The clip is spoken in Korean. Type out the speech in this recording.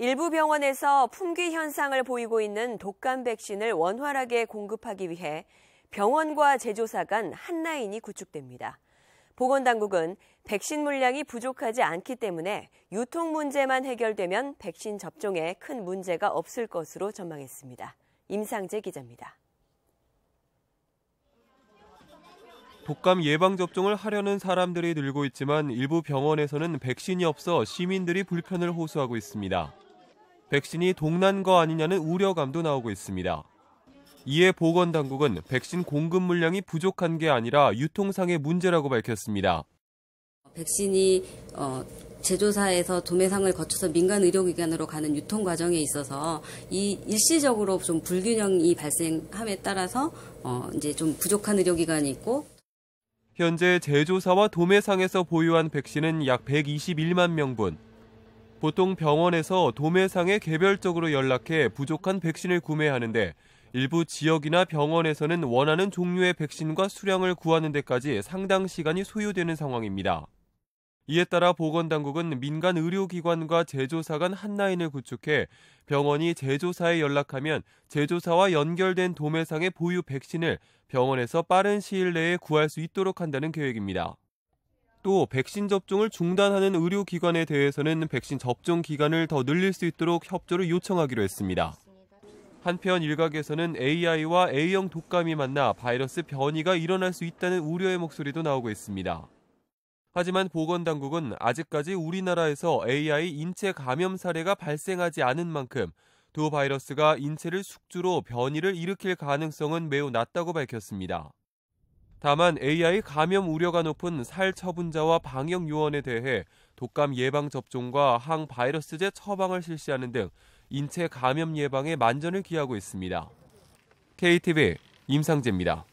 일부 병원에서 품귀 현상을 보이고 있는 독감 백신을 원활하게 공급하기 위해 병원과 제조사 간 한라인이 구축됩니다. 보건당국은 백신 물량이 부족하지 않기 때문에 유통 문제만 해결되면 백신 접종에 큰 문제가 없을 것으로 전망했습니다. 임상재 기자입니다. 독감 예방접종을 하려는 사람들이 늘고 있지만 일부 병원에서는 백신이 없어 시민들이 불편을 호소하고 있습니다. 백신이 동난 거 아니냐는 우려감도 나오고 있습니다. 이에 보건당국은 백신 공급 물량이 부족한 게 아니라 유통상의 문제라고 밝혔습니다. 백신이 어, 제조사에서 도매상을 거쳐서 민간 의료기관으로 가는 유통 과정에 있어서 이 일시적으로 좀 불균형이 발생함에 따라서 어, 이제 좀 부족한 의료기관이 있고 현재 제조사와 도매상에서 보유한 백신은 약 121만 명분, 보통 병원에서 도매상에 개별적으로 연락해 부족한 백신을 구매하는데 일부 지역이나 병원에서는 원하는 종류의 백신과 수량을 구하는 데까지 상당 시간이 소요되는 상황입니다. 이에 따라 보건당국은 민간 의료기관과 제조사 간 한라인을 구축해 병원이 제조사에 연락하면 제조사와 연결된 도매상의 보유 백신을 병원에서 빠른 시일 내에 구할 수 있도록 한다는 계획입니다. 또 백신 접종을 중단하는 의료기관에 대해서는 백신 접종 기간을 더 늘릴 수 있도록 협조를 요청하기로 했습니다. 한편 일각에서는 AI와 A형 독감이 만나 바이러스 변이가 일어날 수 있다는 우려의 목소리도 나오고 있습니다. 하지만 보건당국은 아직까지 우리나라에서 AI 인체 감염 사례가 발생하지 않은 만큼 두 바이러스가 인체를 숙주로 변이를 일으킬 가능성은 매우 낮다고 밝혔습니다. 다만 AI 감염 우려가 높은 살 처분자와 방역 요원에 대해 독감 예방 접종과 항바이러스제 처방을 실시하는 등 인체 감염 예방에 만전을 기하고 있습니다. KTV 임상재입니다.